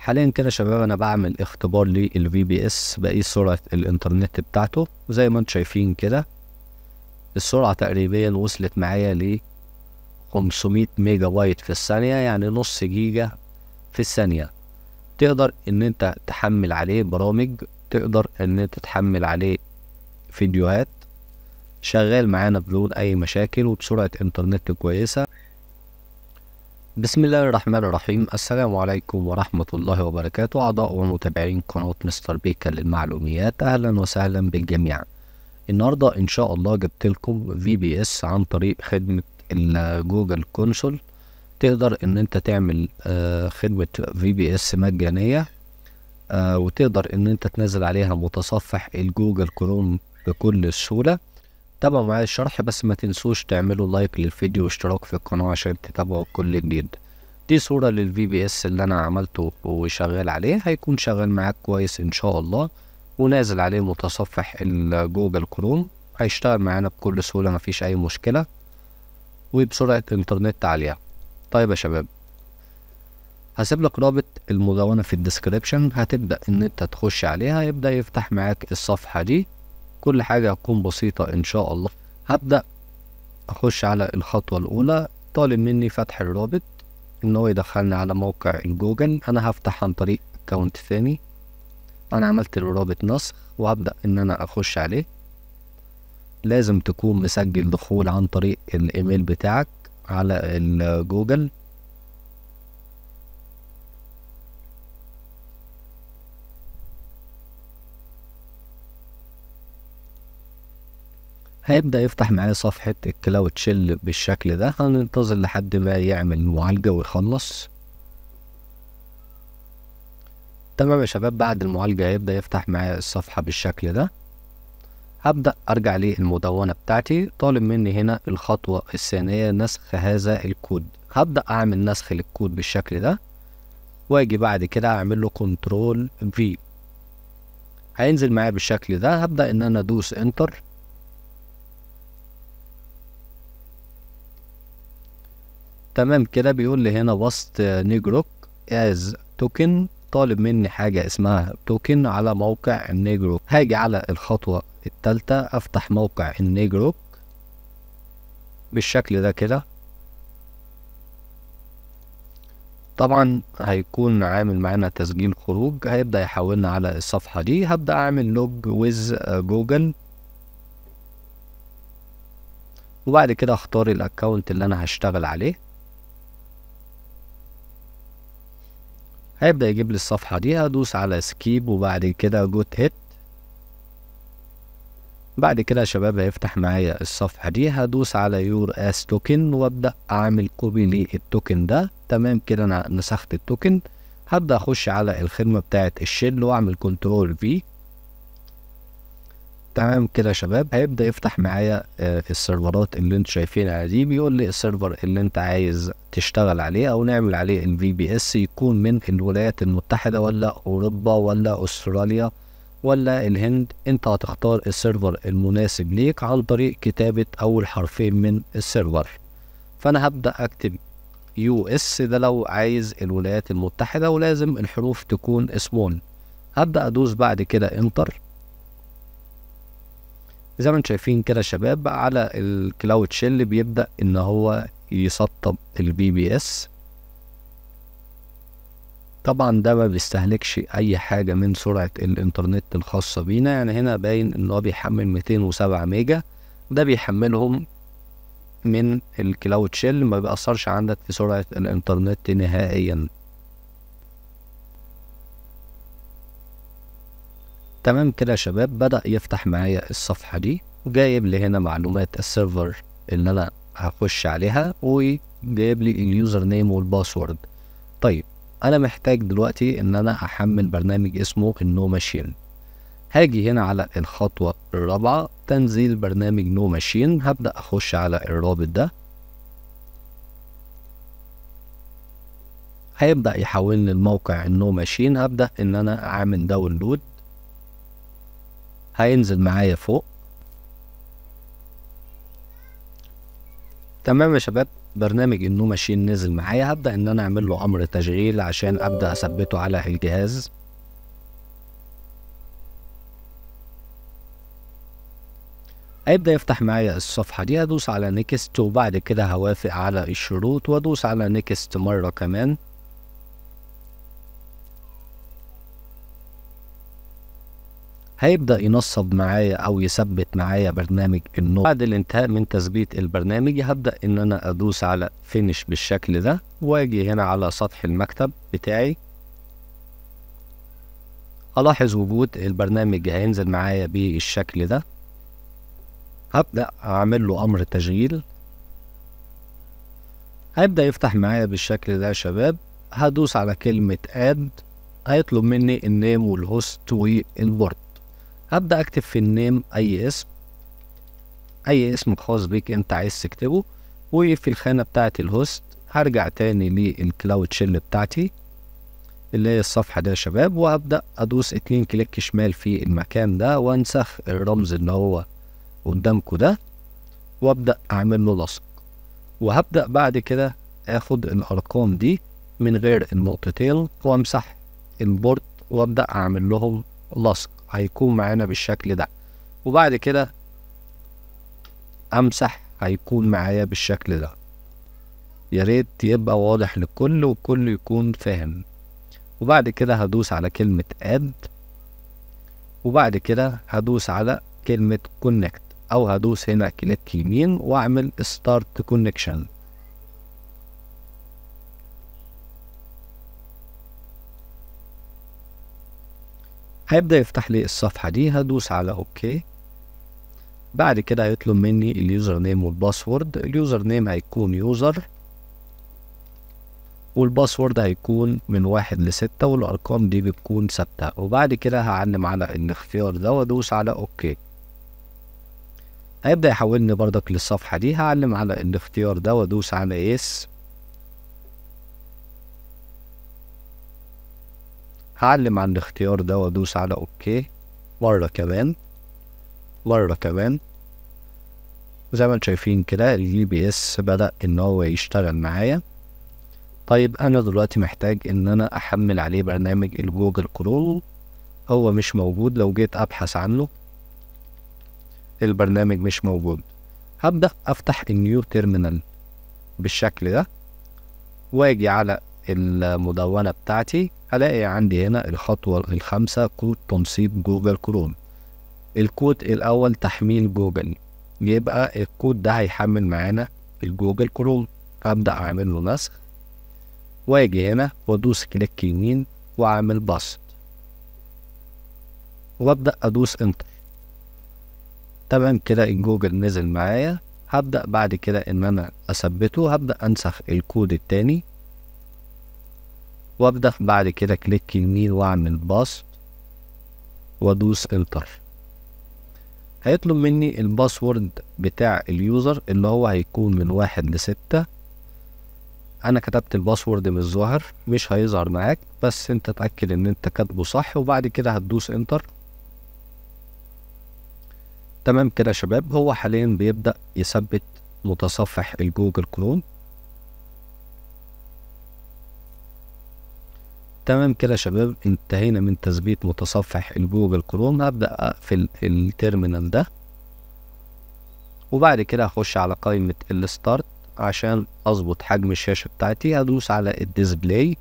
حاليا كده شباب انا بعمل اختبار للفي بي اس بقيس سرعه الانترنت بتاعته وزي ما انتم شايفين كده السرعه تقريبا وصلت معايا ل 500 ميجا بايت في الثانيه يعني نص جيجا في الثانيه تقدر ان انت تحمل عليه برامج تقدر ان انت تحمل عليه فيديوهات شغال معانا بدون اي مشاكل وبسرعه انترنت كويسه بسم الله الرحمن الرحيم السلام عليكم ورحمة الله وبركاته أعضاء ومتابعين قناة مستر بيكا للمعلوميات أهلا وسهلا بالجميع النهاردة إن شاء الله جبت لكم في بي اس عن طريق خدمة جوجل كونسول تقدر إن أنت تعمل آه، خدمة في بي اس مجانية آه، وتقدر إن أنت تنزل عليها متصفح الجوجل كروم بكل سهولة تابعوا معايا الشرح بس ما تنسوش تعملوا لايك للفيديو واشتراك في القناة عشان تتابعوا كل جديد دي صورة للفي بي اس اللي انا عملته وشغال عليه هيكون شغال معاك كويس ان شاء الله ونازل عليه متصفح جوجل كروم هيشتغل معانا بكل سهولة مفيش اي مشكلة وبسرعة انترنت عالية طيب يا شباب هسيب لك رابط المدونة في الديسكريبشن هتبدأ ان انت تخش عليها يبدأ يفتح معاك الصفحة دي كل حاجة هتكون بسيطة إن شاء الله هبدأ أخش على الخطوة الأولى طالب مني فتح الرابط إن هو يدخلني على موقع الجوجل أنا هفتح عن طريق أكونت ثاني أنا عملت الرابط نسخ وهبدأ إن أنا أخش عليه لازم تكون مسجل دخول عن طريق الإيميل بتاعك على الجوجل هيبدأ يفتح معايا صفحة الكلاود شيل بالشكل ده هننتظر لحد ما يعمل معالجة ويخلص تمام يا شباب بعد المعالجة هيبدأ يفتح معايا الصفحة بالشكل ده هبدأ أرجع للمدونة بتاعتي طالب مني هنا الخطوة الثانية نسخ هذا الكود هبدأ أعمل نسخ للكود بالشكل ده وأجي بعد كده أعمل له كنترول في هينزل معايا بالشكل ده هبدأ إن أنا أدوس إنتر تمام كده بيقول لي هنا وسط نيجروك از توكن طالب مني حاجة اسمها توكن على موقع النيجروك هاجي على الخطوة التالتة افتح موقع النيجروك بالشكل ده كده طبعا هيكون عامل معانا تسجيل خروج هيبدأ يحولنا على الصفحة دي هبدأ أعمل لوج ويز جوجل وبعد كده اختار الاكونت اللي انا هشتغل عليه هيبدأ يجيب لي الصفحة دي هدوس على سكيب وبعد كده جوت هيت بعد كده يا شباب هيفتح معايا الصفحة دي هدوس على يور اس توكن وابدأ اعمل كوبي للتوكن ده تمام كده انا مسحت التوكن هبدأ اخش على الخدمة بتاعت الشيل واعمل كنترول في تمام كده يا شباب هيبدا يفتح معايا آه، السيرفرات اللي انتوا شايفينها دي بيقول لي السيرفر اللي انت عايز تشتغل عليه او نعمل عليه الفي بي اس يكون من الولايات المتحده ولا اوروبا ولا استراليا ولا الهند انت هتختار السيرفر المناسب ليك عن طريق كتابه اول حرفين من السيرفر فانا هبدا اكتب يو اس ده لو عايز الولايات المتحده ولازم الحروف تكون سمول هبدا ادوس بعد كده انتر زي ما انتم شايفين كده شباب على الكلاود شيل بيبدا ان هو يسطب البي بي اس طبعا ده ما بيستهلكش اي حاجه من سرعه الانترنت الخاصه بينا يعني هنا باين ان هو بيحمل 207 ميجا ده بيحملهم من الكلاود شيل ما بيأثرش عندك في سرعه الانترنت نهائيا تمام كده يا شباب بدأ يفتح معايا الصفحة دي وجايب لي هنا معلومات السيرفر اللي أنا هخش عليها وجايب لي اليوزر نيم والباسورد طيب أنا محتاج دلوقتي إن أنا أحمل برنامج اسمه النو ماشين هاجي هنا على الخطوة الرابعة تنزيل برنامج نو ماشين هبدأ أخش على الرابط ده هيبدأ يحولني لموقع النو ماشين هبدأ إن أنا أعمل داونلود هينزل معايا فوق تمام يا شباب برنامج النو ماشين نزل معايا هبدأ ان انا اعمل له امر تشغيل عشان ابدأ اثبته على الجهاز هيبدأ يفتح معايا الصفحة دي هدوس على نيكست وبعد كده هوافق على الشروط وادوس على نيكست مرة كمان هيبدا ينصب معايا او يثبت معايا برنامج النوت بعد الانتهاء من تثبيت البرنامج هبدا ان انا ادوس على فينش بالشكل ده واجي هنا على سطح المكتب بتاعي الاحظ وجود البرنامج هينزل معايا بالشكل ده هبدا اعمل له امر تشغيل هيبدا يفتح معايا بالشكل ده يا شباب هدوس على كلمه اد هيطلب مني النيم والهوست والبورد هبدأ أكتب في النيم أي اسم أي اسم خاص بيك أنت عايز تكتبه وفي الخانة بتاعة الهوست هرجع تاني للكلاود شيل بتاعتي اللي هي الصفحة دي يا شباب وأبدأ أدوس اتنين كليك شمال في المكان ده وأنسخ الرمز اللي هو قدامكم ده وأبدأ أعمل له لصق وهبدأ بعد كده آخد الأرقام دي من غير النقطتين وأمسح البورد وأبدأ أعمل لهم لصق هيكون معانا بالشكل ده وبعد كده امسح هيكون معايا بالشكل ده يا ريت يبقى واضح للكل والكل يكون فاهم وبعد كده هدوس على كلمة add وبعد كده هدوس على كلمة connect أو هدوس هنا كليك يمين وأعمل start connection هيبدأ يفتح لي الصفحة دي هدوس على اوكي بعد كده هيطلب مني اليوزر نيم والباسورد اليوزر نيم هيكون يوزر والباسورد هيكون من واحد لستة والأرقام دي بتكون ثابتة وبعد كده هعلم على الاختيار ده وأدوس على أوكي هيبدأ يحولني بردك للصفحة دي هعلم على الاختيار ده وأدوس على يس هعلم على الاختيار ده وادوس على اوكي مرة كمان مرة كمان زي ما انتم شايفين كده الجي بي اس بدأ ان هو يشتغل معايا طيب انا دلوقتي محتاج ان انا احمل عليه برنامج الجوجل كرول هو مش موجود لو جيت ابحث عنه البرنامج مش موجود هبدأ افتح النيو تيرمينال بالشكل ده واجي على المدونة بتاعتي هلاقي عندي هنا الخطوة الخامسة كود تنصيب جوجل كروم الكود الأول تحميل جوجل يبقى الكود ده هيحمل معانا الجوجل كروم هبدأ أعمل له نسخ وأجي هنا وأدوس كليك يمين وأعمل بسط وأبدأ أدوس إنتر تمام كده الجوجل نزل معايا هبدأ بعد كده إن أنا أثبته هبدأ أنسخ الكود التاني وابدأ بعد كده كليك يمين واعمل باست وادوس انتر هيطلب مني الباسورد بتاع اليوزر اللي هو هيكون من واحد لستة انا كتبت الباسورد مش ظاهر مش هيظهر معاك بس انت اتأكد ان انت كاتبه صح وبعد كده هتدوس انتر تمام كده شباب هو حاليا بيبدأ يثبت متصفح الجوجل كروم تمام كده يا شباب انتهينا من تثبيت متصفح الجوجل كروم هبدأ أقفل التيرمينال ده وبعد كده هخش على قائمة الستارت عشان أظبط حجم الشاشة بتاعتي هدوس على الديسبلاي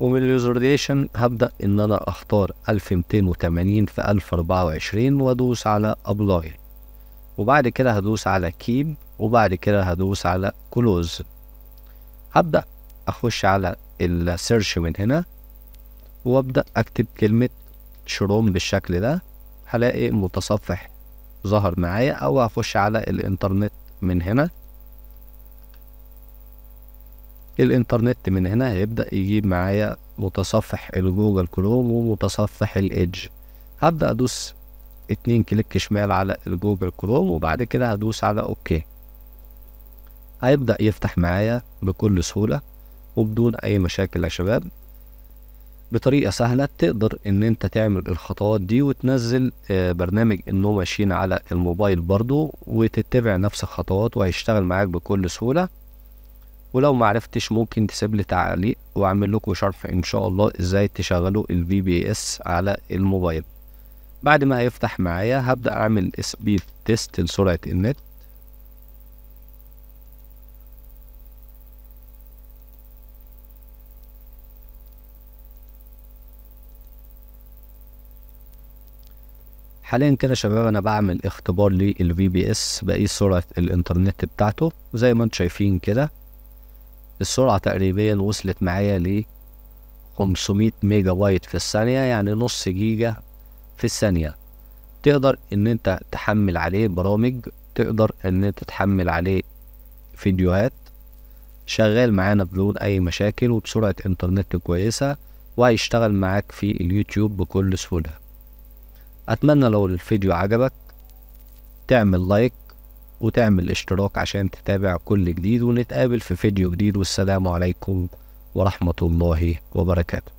ومن اليوزرديشن هبدأ إن أنا أختار 1280 في 1024 وأدوس على أبلاي وبعد كده هدوس على كيب وبعد كده هدوس على كلوز هبدأ أخش على السيرش من هنا وأبدأ أكتب كلمة شروم بالشكل ده هلاقي متصفح ظهر معايا أو أخش على الإنترنت من هنا الإنترنت من هنا هيبدأ يجيب معايا متصفح الجوجل كروم ومتصفح الإيدج هبدأ أدوس اتنين كليك شمال على الجوجل كروم وبعد كده هدوس على أوكي هيبدأ يفتح معايا بكل سهولة وبدون أي مشاكل يا شباب بطريقة سهلة تقدر إن أنت تعمل الخطوات دي وتنزل آه، برنامج النو ماشين على الموبايل برضو وتتبع نفس الخطوات وهيشتغل معاك بكل سهولة ولو معرفتش ممكن تسيب لي تعليق وأعمل لكم شرح إن شاء الله إزاي تشغلوا الفي بي إس على الموبايل بعد ما هيفتح معايا هبدأ أعمل سبيد تيست لسرعة النت حاليا كده شباب انا بعمل اختبار للفي بي اس بقي سرعه الانترنت بتاعته وزي ما انتم شايفين كده السرعه تقريبا وصلت معايا ل 500 ميجا بايت في الثانيه يعني نص جيجا في الثانيه تقدر ان انت تحمل عليه برامج تقدر ان انت تحمل عليه فيديوهات شغال معانا بدون اي مشاكل وبسرعه انترنت كويسه وهيشتغل معاك في اليوتيوب بكل سهوله اتمنى لو الفيديو عجبك تعمل لايك وتعمل اشتراك عشان تتابع كل جديد ونتقابل في فيديو جديد والسلام عليكم ورحمة الله وبركاته